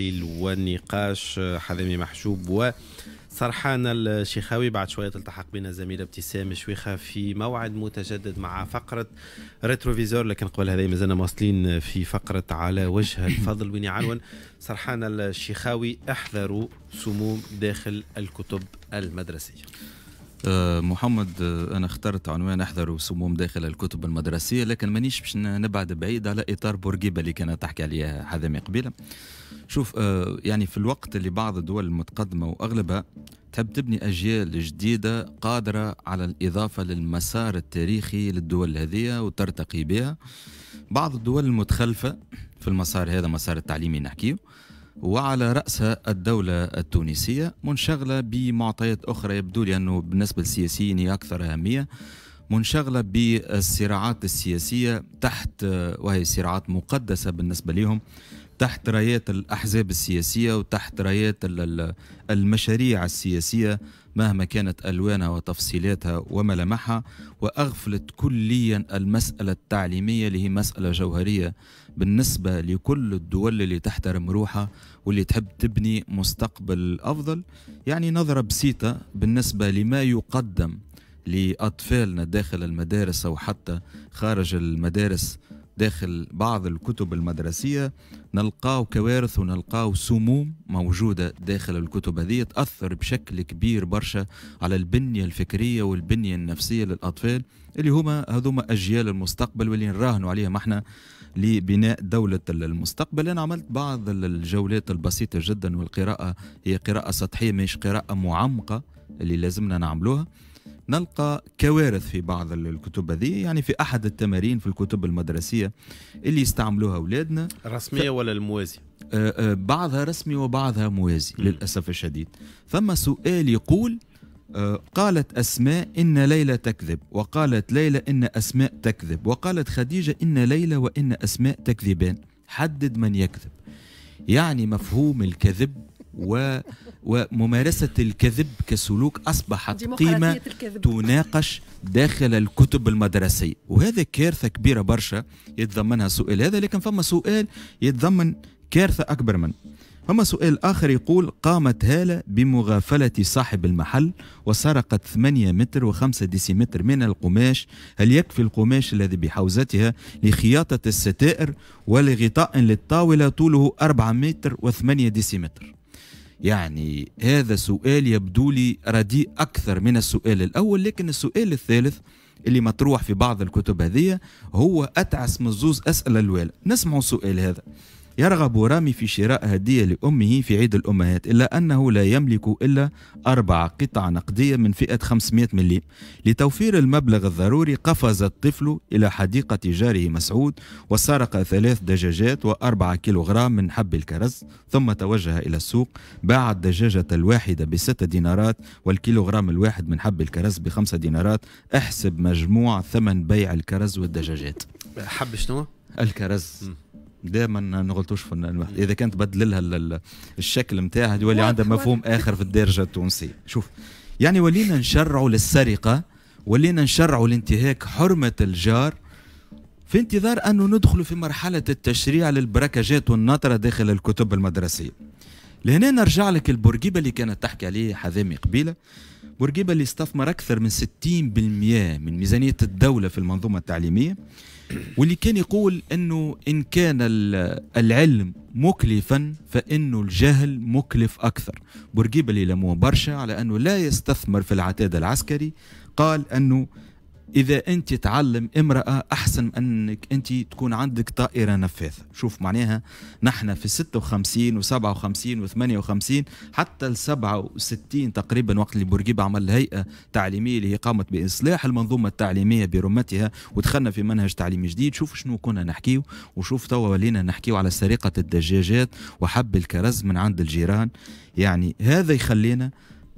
التحليل والنقاش آه، حذامي محجوب و سرحان الشيخاوي بعد شوية تلتحق بنا الزميلة ابتسام شويخة في موعد متجدد مع فقرة ريتروفيزور لكن قبل هذا مازلنا مواصلين في فقرة على وجه الفضل وين يعنون سرحان الشيخاوي احذروا سموم داخل الكتب المدرسية آه، محمد آه، انا اخترت عنوان احذر سموم داخل الكتب المدرسيه لكن مانيش باش نبعد بعيد على اطار بورقيبه اللي كانت تحكي عليها حذامي قبيله شوف آه، يعني في الوقت اللي بعض الدول المتقدمه واغلبها تحب تبني اجيال جديده قادره على الاضافه للمسار التاريخي للدول هذه وترتقي بها بعض الدول المتخلفه في المسار هذا مسار التعليمي نحكيه وعلى رأسها الدولة التونسية منشغلة بمعطيات أخرى يبدو لي أنه بالنسبة للسياسيين هي أكثر أهمية منشغلة بالصراعات السياسية تحت وهي صراعات مقدسة بالنسبة لهم تحت رايات الأحزاب السياسية وتحت رايات المشاريع السياسية مهما كانت ألوانها وتفصيلاتها وملامحها وأغفلت كليا المسألة التعليمية اللي هي مسألة جوهرية بالنسبة لكل الدول اللي تحترم روحها واللي تحب تبني مستقبل أفضل يعني نظرة بسيطة بالنسبة لما يقدم لأطفالنا داخل المدارس أو حتى خارج المدارس داخل بعض الكتب المدرسية نلقاو كوارث ونلقاو سموم موجودة داخل الكتب هذه تأثر بشكل كبير برشا على البنية الفكرية والبنية النفسية للأطفال اللي هما هذوما أجيال المستقبل واللي نراهنوا عليهم احنا لبناء دولة المستقبل أنا عملت بعض الجولات البسيطة جدا والقراءة هي قراءة سطحية مش قراءة معمقة اللي لازمنا نعملوها نلقى كوارث في بعض الكتب هذه يعني في احد التمارين في الكتب المدرسيه اللي يستعملوها اولادنا الرسميه ف... ولا الموازي آه، آه، بعضها رسمي وبعضها موازي للاسف الشديد ثم سؤال يقول آه، قالت أسماء إن ليلى تكذب وقالت ليلى إن أسماء تكذب وقالت خديجة إن ليلى وإن أسماء تكذبان حدد من يكذب يعني مفهوم الكذب و... وممارسة الكذب كسلوك أصبحت قيمة تناقش داخل الكتب المدرسية وهذا كارثة كبيرة برشا يتضمنها السؤال هذا لكن فما سؤال يتضمن كارثة أكبر منه فما سؤال آخر يقول قامت هالة بمغافلة صاحب المحل وسرقت 8 متر و5 ديسيمتر من القماش هل يكفي القماش الذي بحوزتها لخياطة الستائر ولغطاء للطاولة طوله 4 متر و8 ديسيمتر يعني هذا سؤال يبدو لي رديء أكثر من السؤال الأول لكن السؤال الثالث اللي مطروح في بعض الكتب هذه هو أتعس من زوز أسئلة الوالد نسمعوا السؤال هذا يرغب رامي في شراء هدية لأمه في عيد الأمهات إلا أنه لا يملك إلا أربع قطع نقدية من فئة 500 مليم لتوفير المبلغ الضروري قفز الطفل إلى حديقة جاره مسعود وسرق ثلاث دجاجات وأربعة كيلوغرام من حب الكرز ثم توجه إلى السوق باع الدجاجة الواحدة بستة دينارات والكيلوغرام الواحد من حب الكرز بخمسة دينارات احسب مجموع ثمن بيع الكرز والدجاجات حب شنو؟ الكرز م. دائما نغلطوش فنان واحد اذا كانت تبدل لها الشكل نتاعها يولي عندها مفهوم اخر في الدارجه التونسيه شوف يعني ولينا نشرعوا للسرقه ولينا نشرعوا لانتهاك حرمه الجار في انتظار انه ندخل في مرحله التشريع للبركاجات والنطره داخل الكتب المدرسيه لهنا نرجع لك البورقيبه اللي كانت تحكي عليه حذامي قبيله بورقيبه اللي استثمر اكثر من 60% من ميزانيه الدوله في المنظومه التعليميه واللي كان يقول انه ان كان العلم مكلفا فانه الجهل مكلف اكثر بورقيبه اللي لموه برشا على انه لا يستثمر في العتاد العسكري قال انه اذا انت تعلم امراه احسن من انك انت تكون عندك طائره نفاثه شوف معناها نحن في 56 و57 و58 حتى ل 67 تقريبا وقت اللي بورقيبه عمل هيئه تعليميه اللي هي قامت باصلاح المنظومه التعليميه برمتها ودخلنا في منهج تعليمي جديد شوف شنو كنا نحكيو وشوف توا ولينا نحكيو على سرقه الدجاجات وحب الكرز من عند الجيران يعني هذا يخلينا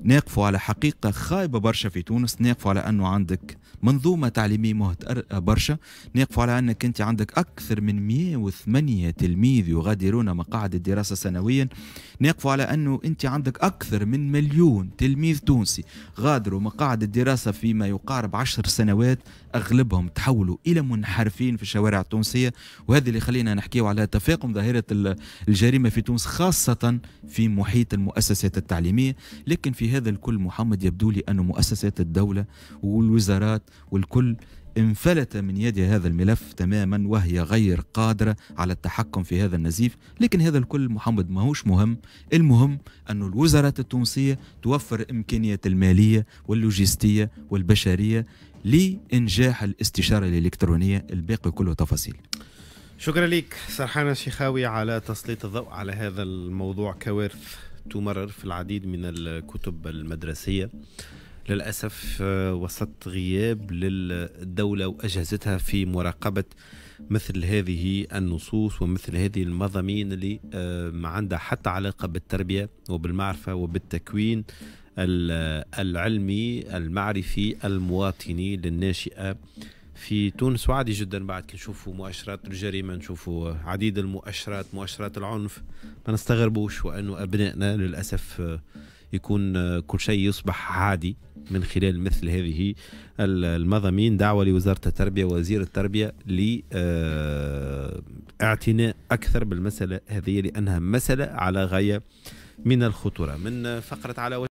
ناقفوا على حقيقة خايبة برشا في تونس ناقفوا على أنه عندك منظومة تعليمية مهتر برشا ناقفوا على أنك أنت عندك أكثر من 108 تلميذ يغادرون مقاعد الدراسة سنويا ناقفوا على أنه أنت عندك أكثر من مليون تلميذ تونسي غادروا مقاعد الدراسة فيما يقارب عشر سنوات أغلبهم تحولوا إلى منحرفين في الشوارع التونسية وهذا اللي خلينا نحكيه على تفاقم ظاهرة الجريمة في تونس خاصة في محيط المؤسسات التعليمية لكن في في هذا الكل محمد يبدو لي أن مؤسسات الدولة والوزارات والكل انفلت من يد هذا الملف تماما وهي غير قادرة على التحكم في هذا النزيف لكن هذا الكل محمد ماهوش مهم المهم أن الوزارات التونسية توفر إمكانيات المالية واللوجستية والبشرية لإنجاح الاستشارة الإلكترونية الباقي كله تفاصيل شكرا لك سرحان الشيخاوي على تسليط الضوء على هذا الموضوع كوارث تمرر في العديد من الكتب المدرسية للأسف آه، وسط غياب للدولة وأجهزتها في مراقبة مثل هذه النصوص ومثل هذه المضامين اللي آه، ما عندها حتى علاقة بالتربية وبالمعرفة وبالتكوين العلمي المعرفي المواطني للناشئة في تونس وعادي جدا بعد كي نشوفوا مؤشرات الجريمه نشوفوا عديد المؤشرات مؤشرات العنف ما نستغربوش وانه ابنائنا للاسف يكون كل شيء يصبح عادي من خلال مثل هذه المضامين دعوة لوزارة التربية ووزير التربية لاعتناء أكثر بالمسألة هذه لأنها مسألة على غاية من الخطورة من فقرة على